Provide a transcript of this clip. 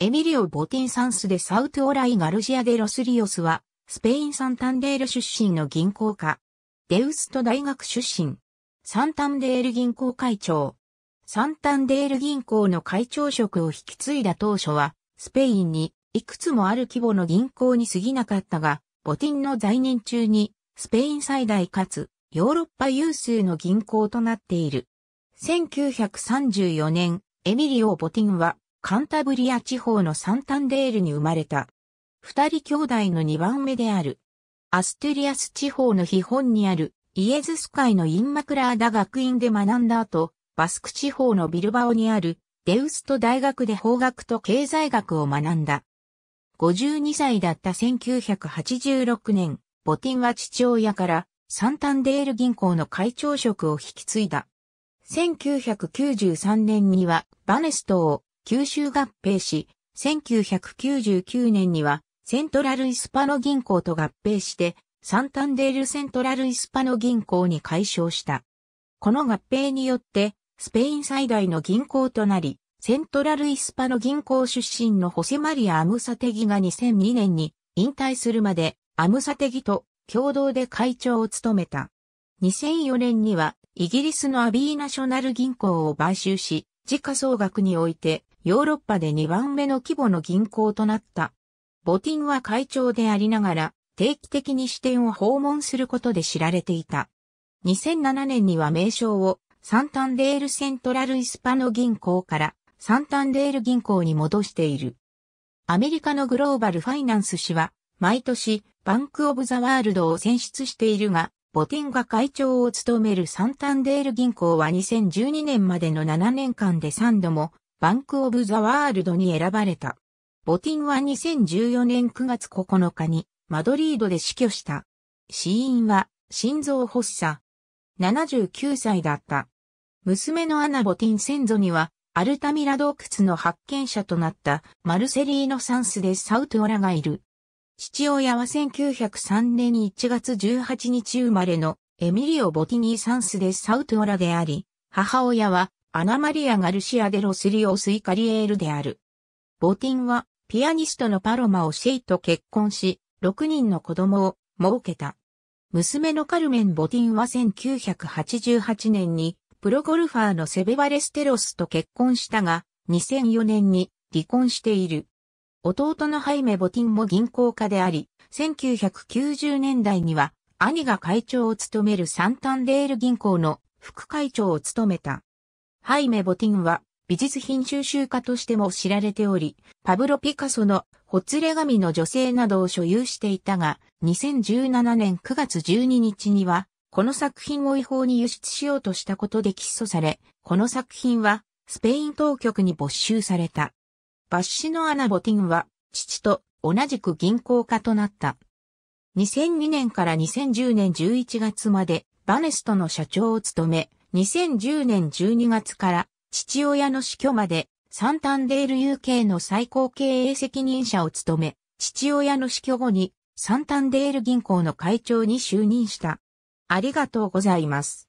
エミリオ・ボティンサンスデ・サウトオライ・ガルジア・デ・ロスリオスは、スペイン・サンタンデール出身の銀行家。デウスト大学出身。サンタンデール銀行会長。サンタンデール銀行の会長職を引き継いだ当初は、スペインにいくつもある規模の銀行に過ぎなかったが、ボティンの在任中に、スペイン最大かつヨーロッパ有数の銀行となっている。1934年、エミリオ・ボティンはカンタブリア地方のサンタンデールに生まれた。二人兄弟の二番目である。アステリアス地方の秘本にあるイエズス会のインマクラーダ学院で学んだ後、バスク地方のビルバオにあるデウスト大学で法学と経済学を学んだ。52歳だった1986年、ボティンは父親からサンタンデール銀行の会長職を引き継いだ。1993年にはバネストを九州合併し、1999年にはセントラルイスパノ銀行と合併して、サンタンデールセントラルイスパノ銀行に改称した。この合併によって、スペイン最大の銀行となり、セントラルイスパノ銀行出身のホセマリア・アムサテギが2002年に引退するまで、アムサテギと共同で会長を務めた。2004年には、イギリスのアビーナショナル銀行を買収し、時価総額においてヨーロッパで2番目の規模の銀行となった。ボティンは会長でありながら定期的に支店を訪問することで知られていた。2007年には名称をサンタンデールセントラルイスパノ銀行からサンタンデール銀行に戻している。アメリカのグローバルファイナンス氏は毎年バンクオブザワールドを選出しているが、ボティンが会長を務めるサンタンデール銀行は2012年までの7年間で3度もバンクオブザワールドに選ばれた。ボティンは2014年9月9日にマドリードで死去した。死因は心臓発作。79歳だった。娘のアナ・ボティン先祖にはアルタミラ洞窟の発見者となったマルセリーノ・サンスでサウトラがいる。父親は1903年1月18日生まれのエミリオ・ボティニー・サンス・デ・サウトラであり、母親はアナマリア・ガルシア・デ・ロスリオ・スイカリエールである。ボティンはピアニストのパロマ・オシェイと結婚し、6人の子供を設けた。娘のカルメン・ボティンは1988年にプロゴルファーのセベバレステロスと結婚したが、2004年に離婚している。弟のハイメ・ボティンも銀行家であり、1990年代には兄が会長を務めるサンタンデール銀行の副会長を務めた。ハイメ・ボティンは美術品収集家としても知られており、パブロ・ピカソのほつれ紙の女性などを所有していたが、2017年9月12日には、この作品を違法に輸出しようとしたことで起訴され、この作品はスペイン当局に没収された。バッシのアナ・ボティンは、父と同じく銀行家となった。2002年から2010年11月まで、バネストの社長を務め、2010年12月から父親の死去までサンタンデール UK の最高経営責任者を務め、父親の死去後にサンタンデール銀行の会長に就任した。ありがとうございます。